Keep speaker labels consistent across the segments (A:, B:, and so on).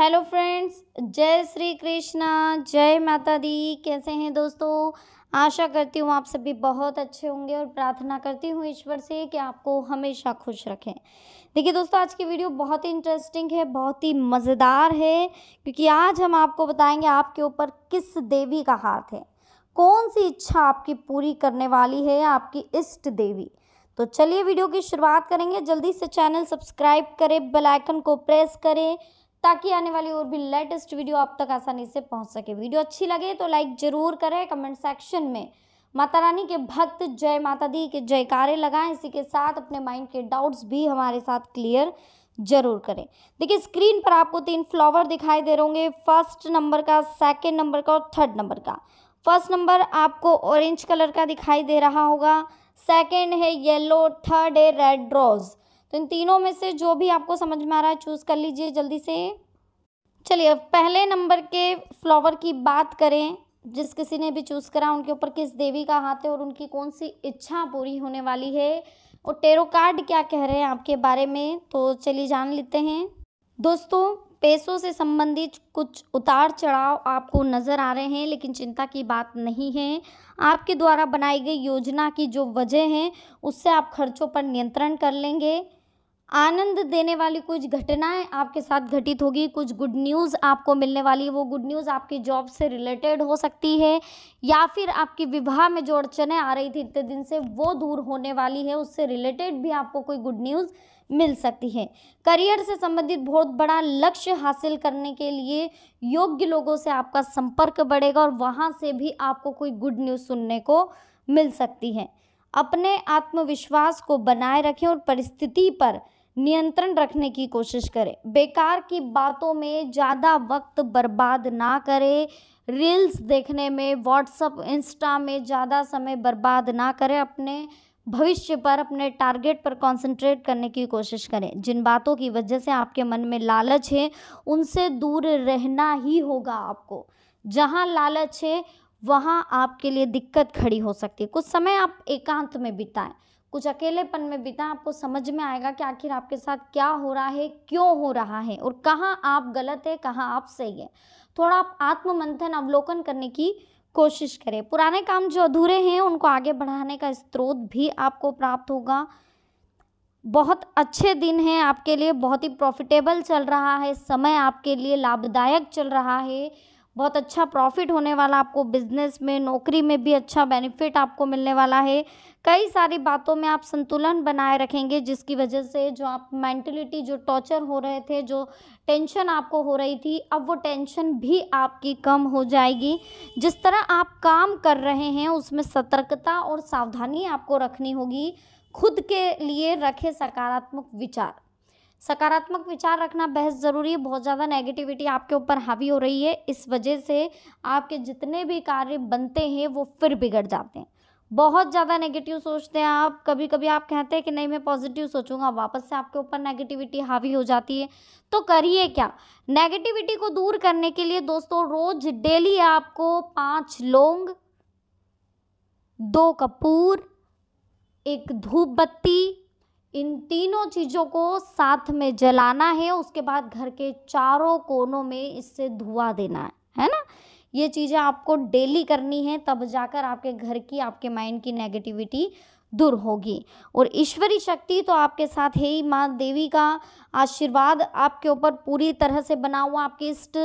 A: hello friends जय श्री कृष्णा जय माता दी कैसे हैं दोस्तों आशा करती हूँ आप सभी बहुत अच्छे होंगे और प्रार्थना करती हूँ ईश्वर से कि आपको हमेशा खुश रखें देखिए दोस्तों आज की वीडियो बहुत ही इंटरेस्टिंग है बहुत ही मज़ेदार है क्योंकि आज हम आपको बताएंगे आपके ऊपर किस देवी का हाथ है कौन सी इच्छा आपकी पूरी करने वाली है आपकी इष्ट देवी तो चलिए वीडियो की शुरुआत करेंगे जल्दी से चैनल सब्सक्राइब करें बेलाइकन को प्रेस करें ताकि आने वाली और भी लेटेस्ट वीडियो आप तक आसानी से पहुंच सके वीडियो अच्छी लगे तो लाइक जरूर करें कमेंट सेक्शन में माता रानी के भक्त जय माता दी के जयकारे लगाएं इसी के साथ अपने माइंड के डाउट्स भी हमारे साथ क्लियर जरूर करें देखिए स्क्रीन पर आपको तीन फ्लावर दिखाई दे रहे होंगे फर्स्ट नंबर का सेकेंड नंबर का और थर्ड नंबर का फर्स्ट नंबर आपको ऑरेंज कलर का दिखाई दे रहा होगा सेकेंड है येलो थर्ड है रेड रोज़ तो इन तीनों में से जो भी आपको समझ में आ रहा है चूज़ कर लीजिए जल्दी से चलिए पहले नंबर के फ्लावर की बात करें जिस किसी ने भी चूज़ करा उनके ऊपर किस देवी का हाथ है और उनकी कौन सी इच्छा पूरी होने वाली है और टेरो कार्ड क्या कह रहे हैं आपके बारे में तो चलिए जान लेते हैं दोस्तों पैसों से संबंधित कुछ उतार चढ़ाव आपको नज़र आ रहे हैं लेकिन चिंता की बात नहीं है आपके द्वारा बनाई गई योजना की जो वजह है उससे आप खर्चों पर नियंत्रण कर लेंगे आनंद देने वाली कुछ घटनाएं आपके साथ घटित होगी कुछ गुड न्यूज़ आपको मिलने वाली है वो गुड न्यूज़ आपकी जॉब से रिलेटेड हो सकती है या फिर आपकी विवाह में जो अड़चने आ रही थी इतने दिन से वो दूर होने वाली है उससे रिलेटेड भी आपको कोई गुड न्यूज़ मिल सकती है करियर से संबंधित बहुत बड़ा लक्ष्य हासिल करने के लिए योग्य लोगों से आपका संपर्क बढ़ेगा और वहाँ से भी आपको कोई गुड न्यूज़ सुनने को मिल सकती है अपने आत्मविश्वास को बनाए रखें और परिस्थिति पर नियंत्रण रखने की कोशिश करें बेकार की बातों में ज़्यादा वक्त बर्बाद ना करें रील्स देखने में व्हाट्सअप इंस्टा में ज़्यादा समय बर्बाद ना करें अपने भविष्य पर अपने टारगेट पर कंसंट्रेट करने की कोशिश करें जिन बातों की वजह से आपके मन में लालच है उनसे दूर रहना ही होगा आपको जहाँ लालच है वहाँ आपके लिए दिक्कत खड़ी हो सकती है कुछ समय आप एकांत में बिताएं कुछ अकेलेपन में बिता आपको समझ में आएगा कि आखिर आपके साथ क्या हो रहा है क्यों हो रहा है और कहाँ आप गलत है कहाँ आप सही है थोड़ा आप आत्ममंथन अवलोकन करने की कोशिश करें पुराने काम जो अधूरे हैं उनको आगे बढ़ाने का स्रोत भी आपको प्राप्त होगा बहुत अच्छे दिन हैं आपके लिए बहुत ही प्रॉफिटेबल चल रहा है समय आपके लिए लाभदायक चल रहा है बहुत अच्छा प्रॉफिट होने वाला आपको बिजनेस में नौकरी में भी अच्छा बेनिफिट आपको मिलने वाला है कई सारी बातों में आप संतुलन बनाए रखेंगे जिसकी वजह से जो आप मेंटलिटी जो टॉर्चर हो रहे थे जो टेंशन आपको हो रही थी अब वो टेंशन भी आपकी कम हो जाएगी जिस तरह आप काम कर रहे हैं उसमें सतर्कता और सावधानी आपको रखनी होगी खुद के लिए रखे सकारात्मक विचार सकारात्मक विचार रखना बेहद ज़रूरी है बहुत ज़्यादा नेगेटिविटी आपके ऊपर हावी हो रही है इस वजह से आपके जितने भी कार्य बनते हैं वो फिर बिगड़ जाते हैं बहुत ज़्यादा नेगेटिव सोचते हैं आप कभी कभी आप कहते हैं कि नहीं मैं पॉजिटिव सोचूंगा वापस से आपके ऊपर नेगेटिविटी हावी हो जाती है तो करिए क्या नेगेटिविटी को दूर करने के लिए दोस्तों रोज डेली आपको पांच लौंग दो कपूर एक धूप बत्ती इन तीनों चीज़ों को साथ में जलाना है उसके बाद घर के चारों कोनों में इससे धुआं देना है है ना ये चीज़ें आपको डेली करनी है तब जाकर आपके घर की आपके माइंड की नेगेटिविटी दूर होगी और ईश्वरी शक्ति तो आपके साथ है ही माँ देवी का आशीर्वाद आपके ऊपर पूरी तरह से बना हुआ आपकी इष्ट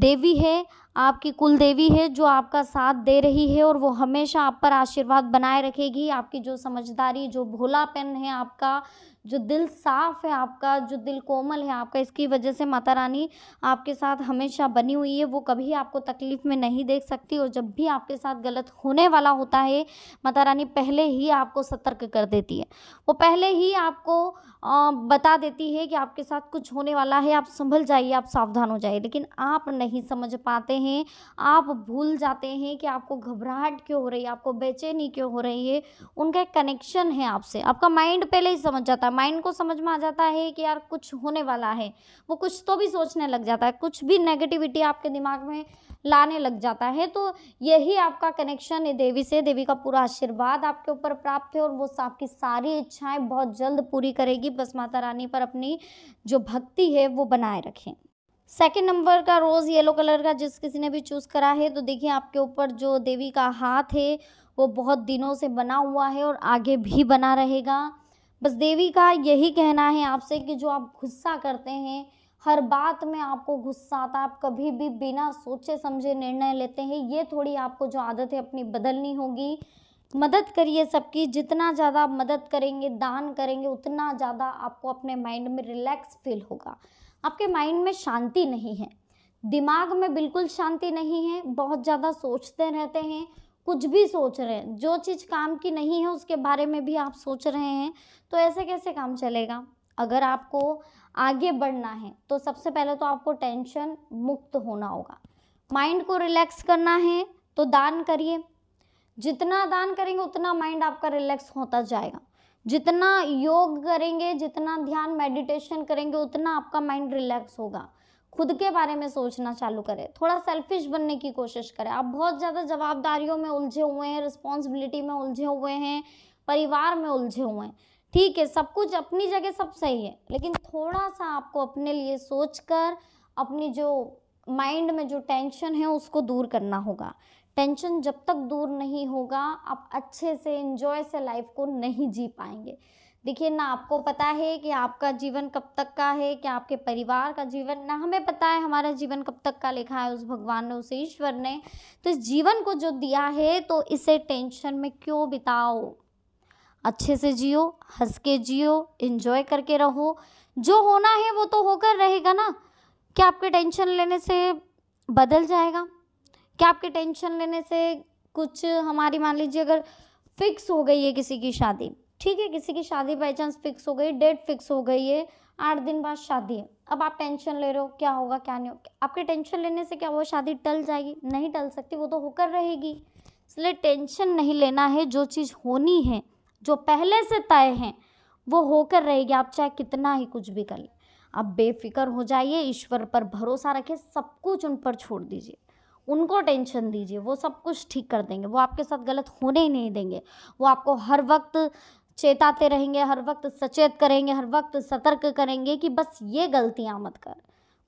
A: देवी है आपकी कुल देवी है जो आपका साथ दे रही है और वो हमेशा आप पर आशीर्वाद बनाए रखेगी आपकी जो समझदारी जो भोलापन है आपका जो दिल साफ है आपका जो दिल कोमल है आपका इसकी वजह से माता रानी आपके साथ हमेशा बनी हुई है वो कभी आपको तकलीफ में नहीं देख सकती और जब भी आपके साथ गलत होने वाला होता है माता रानी पहले ही आपको सतर्क कर देती है वो पहले ही आपको बता देती है कि आपके साथ कुछ होने वाला है आप संभल जाइए आप सावधान हो जाइए लेकिन आप नहीं समझ पाते हैं आप भूल जाते हैं कि आपको घबराहट क्यों हो रही है आपको बेचैनी क्यों हो रही है उनका एक कनेक्शन है आपसे आपका माइंड पहले ही समझ जाता है माइंड को समझ में आ जाता है कि यार कुछ होने वाला है वो कुछ तो भी सोचने लग जाता है कुछ भी नेगेटिविटी आपके दिमाग में लाने लग जाता है तो यही आपका कनेक्शन है देवी से देवी का पूरा आशीर्वाद आपके ऊपर प्राप्त है और वो आपकी सारी इच्छाएं बहुत जल्द पूरी करेगी जिंदगी बस माता रानी पर अपनी जो भक्ति है वो बनाए रखें सेकेंड नंबर का रोज़ येलो कलर का जिस किसी ने भी चूज़ करा है तो देखिए आपके ऊपर जो देवी का हाथ है वो बहुत दिनों से बना हुआ है और आगे भी बना रहेगा बस देवी का यही कहना है आपसे कि जो आप गुस्सा करते हैं हर बात में आपको गुस्सा आता आप कभी भी बिना सोचे समझे निर्णय लेते हैं ये थोड़ी आपको जो आदत है अपनी बदलनी होगी मदद करिए सबकी जितना ज़्यादा आप मदद करेंगे दान करेंगे उतना ज़्यादा आपको अपने माइंड में रिलैक्स फील होगा आपके माइंड में शांति नहीं है दिमाग में बिल्कुल शांति नहीं है बहुत ज़्यादा सोचते रहते हैं कुछ भी सोच रहे हैं जो चीज़ काम की नहीं है उसके बारे में भी आप सोच रहे हैं तो ऐसे कैसे काम चलेगा अगर आपको आगे बढ़ना है तो सबसे पहले तो आपको टेंशन मुक्त होना होगा माइंड को रिलैक्स करना है तो दान करिए जितना दान करेंगे उतना माइंड आपका रिलैक्स होता जाएगा जितना योग करेंगे जितना ध्यान मेडिटेशन करेंगे उतना आपका माइंड रिलैक्स होगा खुद के बारे में सोचना चालू करें थोड़ा सेल्फिश बनने की कोशिश करें आप बहुत ज़्यादा जवाबदारियों में उलझे हुए हैं रिस्पॉन्सिबिलिटी में उलझे हुए हैं परिवार में उलझे हुए हैं ठीक है सब कुछ अपनी जगह सब सही है लेकिन थोड़ा सा आपको अपने लिए सोच कर अपनी जो माइंड में जो टेंशन है उसको दूर करना होगा टेंशन जब तक दूर नहीं होगा आप अच्छे से इन्जॉय से लाइफ को नहीं जी पाएंगे देखिए ना आपको पता है कि आपका जीवन कब तक का है क्या आपके परिवार का जीवन ना हमें पता है हमारा जीवन कब तक का लिखा है उस भगवान ने उस ईश्वर ने तो इस जीवन को जो दिया है तो इसे टेंशन में क्यों बिताओ अच्छे से जियो हंस के जियो इन्जॉय करके रहो जो होना है वो तो होकर रहेगा ना क्या आपके टेंशन लेने से बदल जाएगा क्या आपके टेंशन लेने से कुछ हमारी मान लीजिए अगर फिक्स हो गई है किसी की शादी ठीक है किसी की शादी बाई चांस फिक्स हो गई डेट फिक्स हो गई है आठ दिन बाद शादी है अब आप टेंशन ले रहे हो क्या होगा क्या नहीं होगा आपके टेंशन लेने से क्या वो शादी टल जाएगी नहीं टल सकती वो तो होकर रहेगी इसलिए टेंशन नहीं लेना है जो चीज़ होनी है जो पहले से तय है वो होकर रहेगी आप चाहे कितना ही कुछ भी कर लें आप बेफिक्र हो जाइए ईश्वर पर भरोसा रखिए सब कुछ उन पर छोड़ दीजिए उनको टेंशन दीजिए वो सब कुछ ठीक कर देंगे वो आपके साथ गलत होने ही नहीं देंगे वो आपको हर वक्त चेताते रहेंगे हर वक्त सचेत करेंगे हर वक्त सतर्क करेंगे कि बस ये गलतियाँ मत कर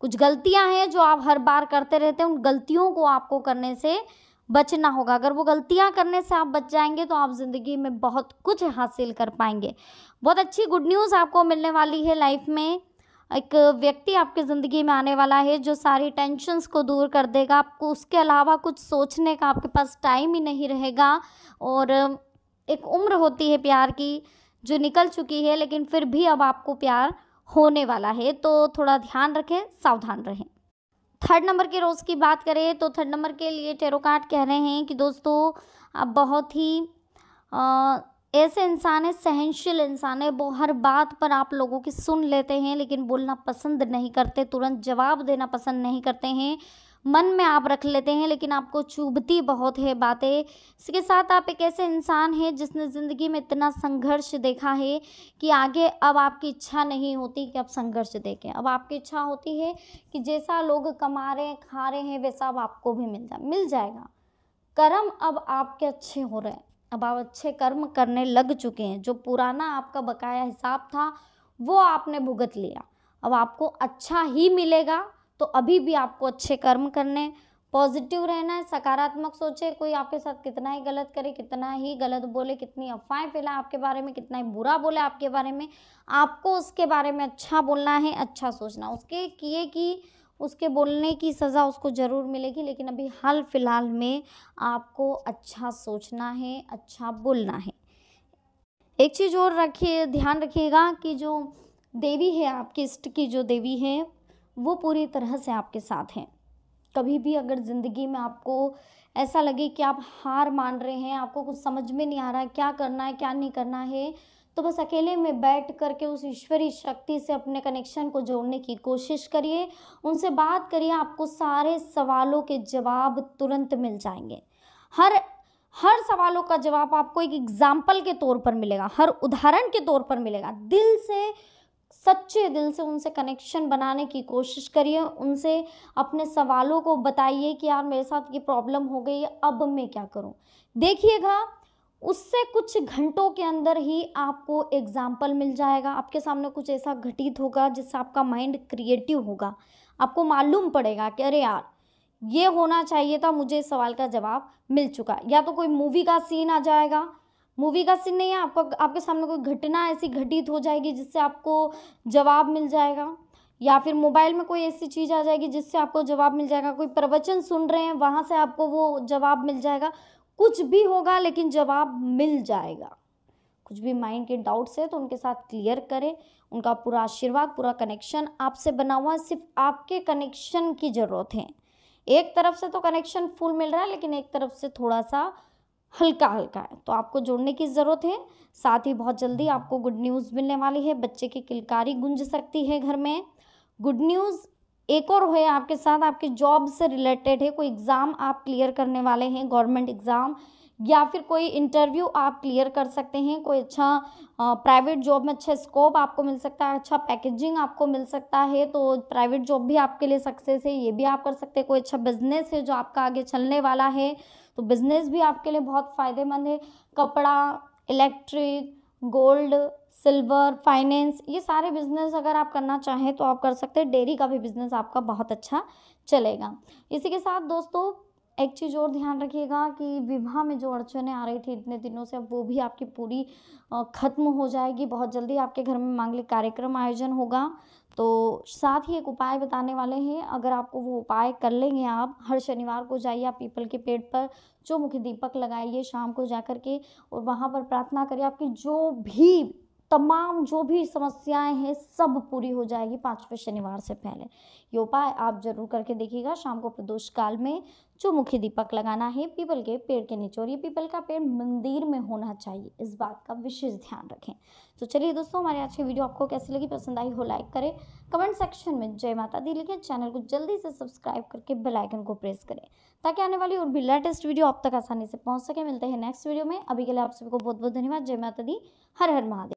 A: कुछ गलतियाँ हैं जो आप हर बार करते रहते हैं उन गलतियों को आपको करने से बचना होगा अगर वो गलतियाँ करने से आप बच जाएंगे तो आप ज़िंदगी में बहुत कुछ हासिल कर पाएंगे बहुत अच्छी गुड न्यूज़ आपको मिलने वाली है लाइफ में एक व्यक्ति आपकी ज़िंदगी में आने वाला है जो सारी टेंशंस को दूर कर देगा आपको उसके अलावा कुछ सोचने का आपके पास टाइम ही नहीं रहेगा और एक उम्र होती है प्यार की जो निकल चुकी है लेकिन फिर भी अब आपको प्यार होने वाला है तो थोड़ा ध्यान रखें सावधान रहें थर्ड नंबर के रोज़ की बात करें तो थर्ड नंबर के लिए टेरोकार्ड कह रहे हैं कि दोस्तों आप बहुत ही आ, ऐसे इंसान है सहनशील इंसान है वो हर बात पर आप लोगों की सुन लेते हैं लेकिन बोलना पसंद नहीं करते तुरंत जवाब देना पसंद नहीं करते हैं मन में आप रख लेते हैं लेकिन आपको चुभती बहुत है बातें इसके साथ आप एक ऐसे इंसान हैं जिसने ज़िंदगी में इतना संघर्ष देखा है कि आगे अब आपकी इच्छा नहीं होती कि आप संघर्ष देखें अब आपकी इच्छा होती है कि जैसा लोग कमा रहे हैं खा रहे हैं वैसा अब आपको भी मिल जाए मिल जाएगा कर्म अब आपके अच्छे हो रहे हैं अब आप अच्छे कर्म करने लग चुके हैं जो पुराना आपका बकाया हिसाब था वो आपने भुगत लिया अब आपको अच्छा ही मिलेगा तो अभी भी आपको अच्छे कर्म करने पॉजिटिव रहना है सकारात्मक सोचे कोई आपके साथ कितना ही गलत करे कितना ही गलत बोले कितनी अफवाहें फैलाए आपके बारे में कितना ही बुरा बोले आपके बारे में आपको उसके बारे में अच्छा बोलना है अच्छा सोचना उसके किए कि उसके बोलने की सज़ा उसको ज़रूर मिलेगी लेकिन अभी हाल फिलहाल में आपको अच्छा सोचना है अच्छा बोलना है एक चीज़ और रखिए ध्यान रखिएगा कि जो देवी है आपके इष्ट की जो देवी है वो पूरी तरह से आपके साथ हैं कभी भी अगर ज़िंदगी में आपको ऐसा लगे कि आप हार मान रहे हैं आपको कुछ समझ में नहीं आ रहा है क्या करना है क्या नहीं करना है तो बस अकेले में बैठ करके उस ईश्वरी शक्ति से अपने कनेक्शन को जोड़ने की कोशिश करिए उनसे बात करिए आपको सारे सवालों के जवाब तुरंत मिल जाएंगे हर हर सवालों का जवाब आपको एक एग्जाम्पल के तौर पर मिलेगा हर उदाहरण के तौर पर मिलेगा दिल से सच्चे दिल से उनसे कनेक्शन बनाने की कोशिश करिए उनसे अपने सवालों को बताइए कि यार मेरे साथ ये प्रॉब्लम हो गई अब मैं क्या करूँ देखिएगा उससे कुछ घंटों के अंदर ही आपको एग्जाम्पल मिल जाएगा आपके सामने कुछ ऐसा घटित होगा जिससे आपका माइंड क्रिएटिव होगा आपको मालूम पड़ेगा कि अरे यार ये होना चाहिए था मुझे इस सवाल का जवाब मिल चुका या तो कोई मूवी का सीन आ जाएगा मूवी का सीन नहीं है आपका आपके सामने कोई घटना ऐसी घटित हो जाएगी जिससे आपको जवाब मिल जाएगा या फिर मोबाइल में कोई ऐसी चीज़ आ जाएगी जिससे आपको जवाब मिल जाएगा कोई प्रवचन सुन रहे हैं वहाँ से आपको वो जवाब मिल जाएगा कुछ भी होगा लेकिन जवाब मिल जाएगा कुछ भी माइंड के डाउट्स है तो उनके साथ क्लियर करें उनका पूरा आशीर्वाद पूरा कनेक्शन आपसे बना हुआ सिर्फ आपके कनेक्शन की ज़रूरत है एक तरफ से तो कनेक्शन फुल मिल रहा है लेकिन एक तरफ से थोड़ा सा हल्का हल्का है तो आपको जोड़ने की ज़रूरत है साथ ही बहुत जल्दी आपको गुड न्यूज़ मिलने वाली है बच्चे की किलकारी गुंज सकती है घर में गुड न्यूज़ एक और है आपके साथ आपके जॉब से रिलेटेड है कोई एग्ज़ाम आप क्लियर करने वाले हैं गवर्नमेंट एग्ज़ाम या फिर कोई इंटरव्यू आप क्लियर कर सकते हैं कोई अच्छा प्राइवेट जॉब में अच्छा स्कोप आपको मिल सकता है अच्छा पैकेजिंग आपको मिल सकता है तो प्राइवेट जॉब भी आपके लिए सक्सेस है ये भी आप कर सकते हैं कोई अच्छा बिजनेस है जो आपका आगे चलने वाला है तो बिजनेस भी आपके लिए बहुत फ़ायदेमंद है कपड़ा इलेक्ट्रिक गोल्ड सिल्वर फाइनेंस ये सारे बिज़नेस अगर आप करना चाहें तो आप कर सकते हैं डेयरी का भी बिज़नेस आपका बहुत अच्छा चलेगा इसी के साथ दोस्तों एक चीज़ और ध्यान रखिएगा कि विवाह में जो अड़चने आ रही थी इतने दिनों से अब वो भी आपकी पूरी खत्म हो जाएगी बहुत जल्दी आपके घर में मांगलिक कार्यक्रम आयोजन होगा तो साथ ही एक उपाय बताने वाले हैं अगर आपको वो उपाय कर लेंगे आप हर शनिवार को जाइए आप पीपल के पेड़ पर चौमुखी दीपक लगाइए शाम को जा के और वहाँ पर प्रार्थना करिए आपकी जो भी तमाम जो भी समस्याएं हैं सब पूरी हो जाएगी पांचवें शनिवार से पहले ये उपाय आप जरूर करके देखिएगा शाम को प्रदोष काल में जो मुख्य दीपक लगाना है पीपल के पेड़ के नीचे और ये पीपल का पेड़ मंदिर में होना चाहिए इस बात का विशेष ध्यान रखें तो चलिए दोस्तों हमारी आज की वीडियो आपको कैसी लगी पसंद आई हो लाइक करें कमेंट सेक्शन में जय माता दी लिखे चैनल को जल्दी से सब्सक्राइब करके बेल आइकन को प्रेस करें ताकि आने वाली और भी लेटेस्ट वीडियो आप तक आसानी से पहुंच सके मिलते हैं नेक्स्ट वीडियो में अभी के लिए आप सभी को बहुत बहुत धन्यवाद जय माता दी हर हर महादेव